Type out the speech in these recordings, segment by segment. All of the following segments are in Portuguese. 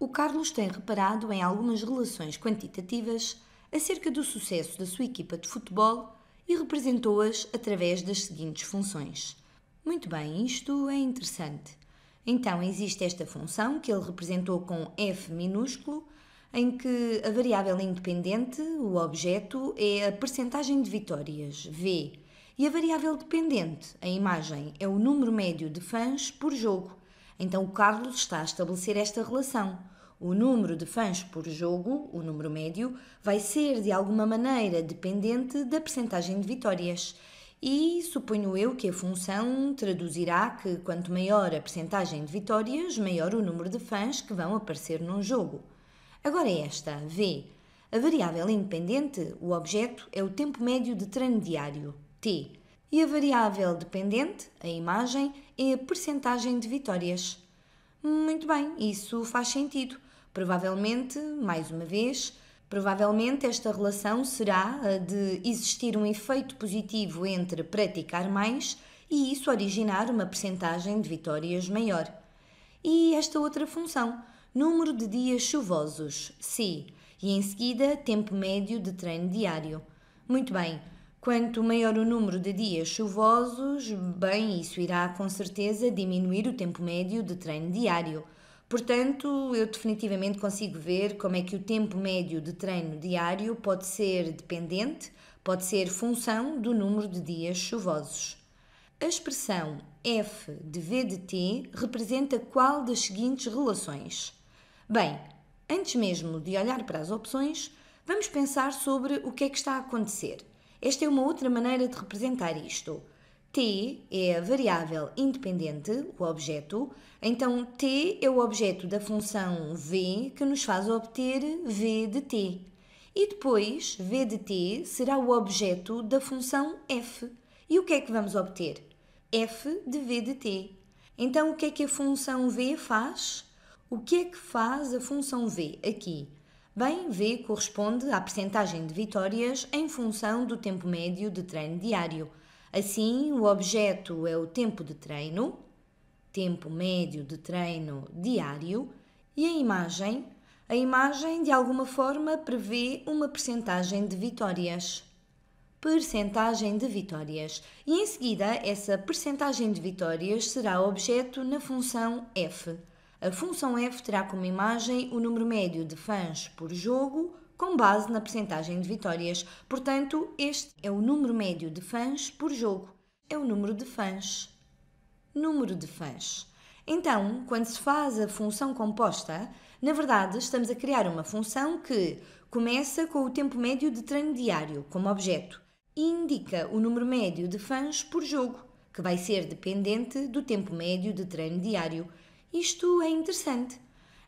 o Carlos tem reparado em algumas relações quantitativas acerca do sucesso da sua equipa de futebol e representou-as através das seguintes funções. Muito bem, isto é interessante. Então, existe esta função que ele representou com F minúsculo, em que a variável independente, o objeto, é a percentagem de vitórias, V, e a variável dependente, a imagem, é o número médio de fãs por jogo, então o Carlos está a estabelecer esta relação. O número de fãs por jogo, o número médio, vai ser de alguma maneira dependente da percentagem de vitórias. E suponho eu que a função traduzirá que quanto maior a percentagem de vitórias, maior o número de fãs que vão aparecer num jogo. Agora é esta, V. A variável independente, o objeto, é o tempo médio de treino diário, T e a variável dependente, a imagem, é a percentagem de vitórias. Muito bem, isso faz sentido. Provavelmente, mais uma vez, provavelmente esta relação será a de existir um efeito positivo entre praticar mais e isso originar uma percentagem de vitórias maior. E esta outra função, número de dias chuvosos, C, e em seguida tempo médio de treino diário. Muito bem, Quanto maior o número de dias chuvosos, bem, isso irá com certeza diminuir o tempo médio de treino diário. Portanto, eu definitivamente consigo ver como é que o tempo médio de treino diário pode ser dependente, pode ser função do número de dias chuvosos. A expressão F de V de T representa qual das seguintes relações? Bem, antes mesmo de olhar para as opções, vamos pensar sobre o que é que está a acontecer. Esta é uma outra maneira de representar isto. T é a variável independente, o objeto, então T é o objeto da função V que nos faz obter V de T. E depois V de T será o objeto da função F. E o que é que vamos obter? F de V de T. Então o que é que a função V faz? O que é que faz a função V aqui? Bem V corresponde à percentagem de vitórias em função do tempo médio de treino diário. Assim, o objeto é o tempo de treino, tempo médio de treino diário, e a imagem, a imagem de alguma forma prevê uma percentagem de vitórias percentagem de vitórias e em seguida essa percentagem de vitórias será objeto na função f. A função F terá como imagem o número médio de fãs por jogo com base na percentagem de vitórias. Portanto, este é o número médio de fãs por jogo. É o número de fãs. Número de fãs. Então, quando se faz a função composta, na verdade estamos a criar uma função que começa com o tempo médio de treino diário como objeto e indica o número médio de fãs por jogo, que vai ser dependente do tempo médio de treino diário. Isto é interessante.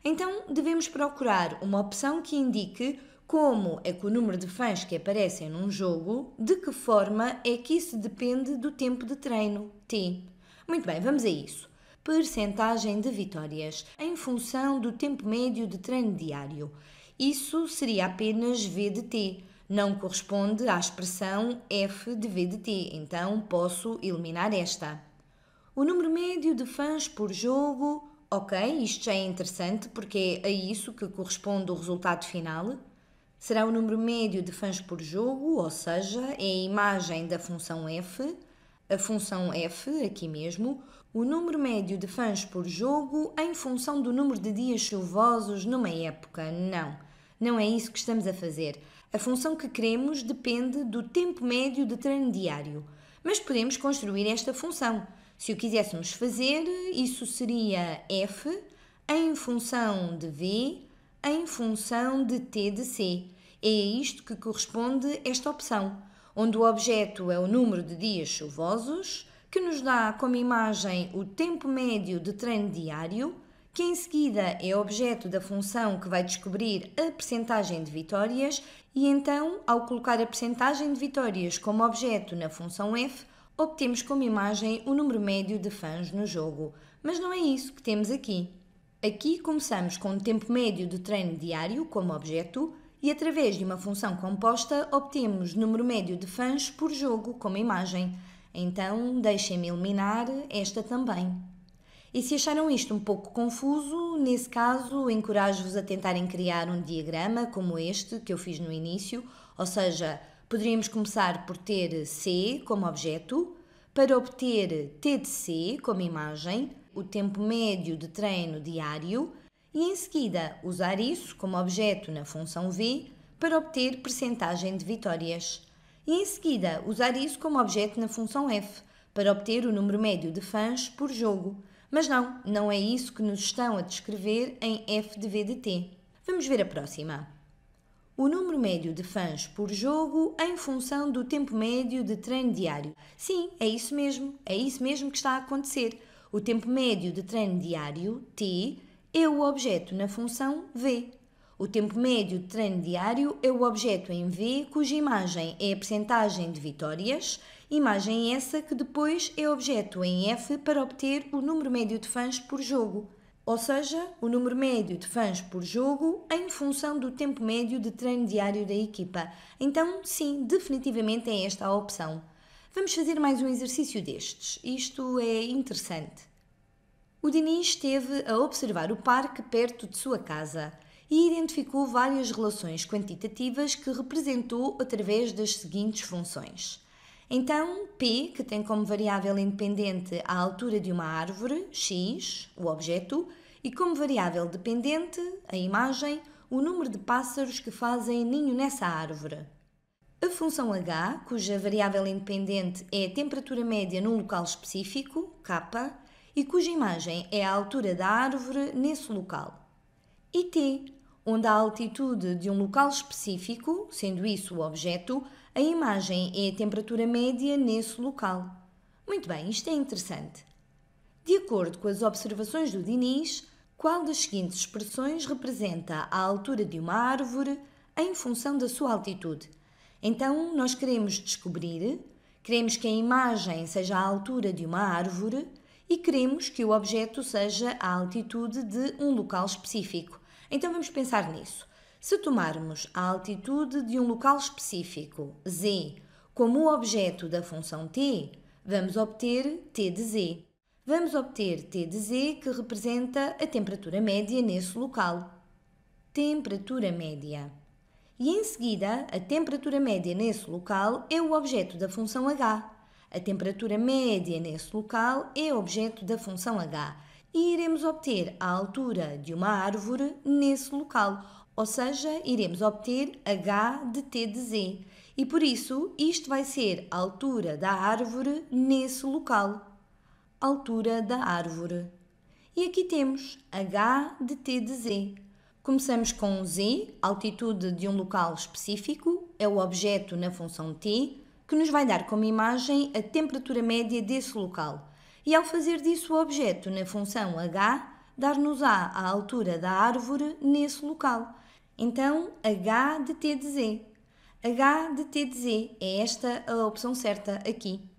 Então devemos procurar uma opção que indique como é que o número de fãs que aparecem num jogo, de que forma é que isso depende do tempo de treino, T. Muito bem, vamos a isso. Percentagem de vitórias em função do tempo médio de treino diário. Isso seria apenas V de T, não corresponde à expressão F de V de T, então posso eliminar esta. O número médio de fãs por jogo ok, isto já é interessante porque é a isso que corresponde o resultado final. Será o número médio de fãs por jogo, ou seja, é a imagem da função f, a função f, aqui mesmo, o número médio de fãs por jogo em função do número de dias chuvosos numa época. Não, não é isso que estamos a fazer. A função que queremos depende do tempo médio de treino diário, mas podemos construir esta função. Se o quiséssemos fazer, isso seria F em função de V em função de T de C. É a isto que corresponde esta opção, onde o objeto é o número de dias chuvosos, que nos dá como imagem o tempo médio de treino diário, que em seguida é objeto da função que vai descobrir a percentagem de vitórias, e então, ao colocar a percentagem de vitórias como objeto na função f, obtemos como imagem o número médio de fãs no jogo, mas não é isso que temos aqui. Aqui começamos com o tempo médio do treino diário como objeto e através de uma função composta obtemos número médio de fãs por jogo como imagem. Então deixem-me eliminar esta também. E se acharam isto um pouco confuso, nesse caso encorajo-vos a tentarem criar um diagrama como este que eu fiz no início, ou seja, Poderíamos começar por ter C como objeto, para obter T de C como imagem, o tempo médio de treino diário, e em seguida usar isso como objeto na função V para obter percentagem de vitórias. E em seguida usar isso como objeto na função F para obter o número médio de fãs por jogo. Mas não, não é isso que nos estão a descrever em F de V de T. Vamos ver a próxima o número médio de fãs por jogo em função do tempo médio de treino diário. Sim, é isso mesmo, é isso mesmo que está a acontecer. O tempo médio de treino diário, T, é o objeto na função V. O tempo médio de treino diário é o objeto em V cuja imagem é a percentagem de vitórias, imagem essa que depois é objeto em F para obter o número médio de fãs por jogo ou seja, o número médio de fãs por jogo em função do tempo médio de treino diário da equipa. Então, sim, definitivamente é esta a opção. Vamos fazer mais um exercício destes. Isto é interessante. O Diniz esteve a observar o parque perto de sua casa e identificou várias relações quantitativas que representou através das seguintes funções: então, P, que tem como variável independente a altura de uma árvore, X, o objeto, e como variável dependente, a imagem, o número de pássaros que fazem ninho nessa árvore. A função h, cuja variável independente é a temperatura média num local específico, k, e cuja imagem é a altura da árvore nesse local. E t, onde a altitude de um local específico, sendo isso o objeto, a imagem é a temperatura média nesse local. Muito bem, isto é interessante. De acordo com as observações do Diniz, qual das seguintes expressões representa a altura de uma árvore em função da sua altitude? Então, nós queremos descobrir, queremos que a imagem seja a altura de uma árvore e queremos que o objeto seja a altitude de um local específico. Então, vamos pensar nisso. Se tomarmos a altitude de um local específico, z, como o objeto da função t, vamos obter t de z. Vamos obter t de z que representa a temperatura média nesse local. Temperatura média. E em seguida, a temperatura média nesse local é o objeto da função h. A temperatura média nesse local é objeto da função h. E iremos obter a altura de uma árvore nesse local, ou seja, iremos obter H de T de Z. E por isso, isto vai ser a altura da árvore nesse local. Altura da árvore. E aqui temos H de T de Z. Começamos com Z, altitude de um local específico, é o objeto na função T, que nos vai dar como imagem a temperatura média desse local. E ao fazer disso o objeto na função H, dar-nos-á a altura da árvore nesse local. Então, H de T de Z. H de T de Z é esta a opção certa aqui.